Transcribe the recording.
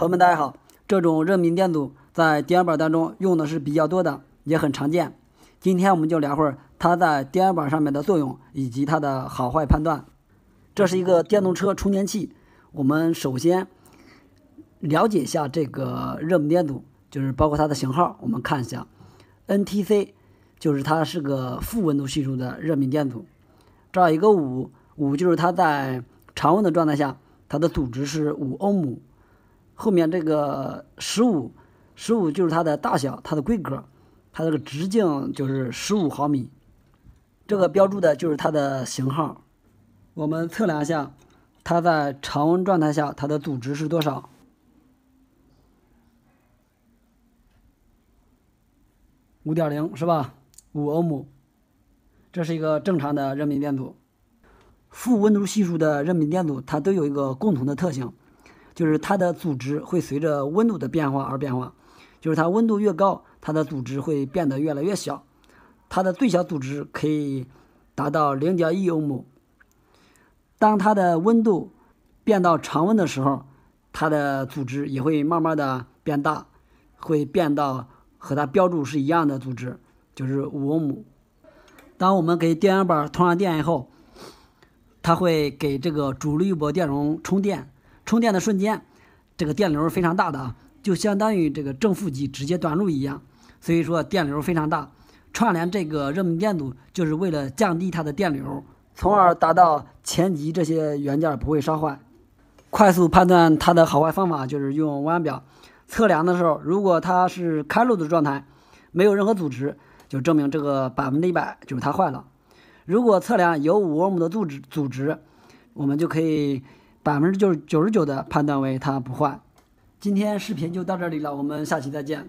朋友们，大家好！这种热敏电阻在电源板当中用的是比较多的，也很常见。今天我们就聊会儿它在电源板上面的作用以及它的好坏判断。这是一个电动车充电器，我们首先了解一下这个热敏电阻，就是包括它的型号。我们看一下，NTC，就是它是个负温度系数的热敏电阻。这儿一个五，五就是它在常温的状态下，它的阻值是五欧姆。后面这个十五，十五就是它的大小，它的规格，它这个直径就是十五毫米。这个标注的就是它的型号。我们测量一下，它在常温状态下它的阻值是多少？五点零是吧？五欧姆。这是一个正常的热敏电阻。负温度系数的热敏电阻，它都有一个共同的特性。就是它的阻值会随着温度的变化而变化，就是它温度越高，它的阻值会变得越来越小，它的最小阻值可以达到零点一欧姆。当它的温度变到常温的时候，它的组织也会慢慢的变大，会变到和它标注是一样的组织，就是五欧姆。当我们给电源板通上电以后，它会给这个主滤波电容充电。充电的瞬间，这个电流非常大的啊，就相当于这个正负极直接短路一样，所以说电流非常大。串联这个热敏电阻就是为了降低它的电流，从而达到前级这些元件不会烧坏。快速判断它的好坏方法就是用万表测量的时候，如果它是开路的状态，没有任何阻值，就证明这个百分之一百就是它坏了。如果测量有五欧姆的阻值，阻值，我们就可以。百分之九九十九的判断为它不换。今天视频就到这里了，我们下期再见。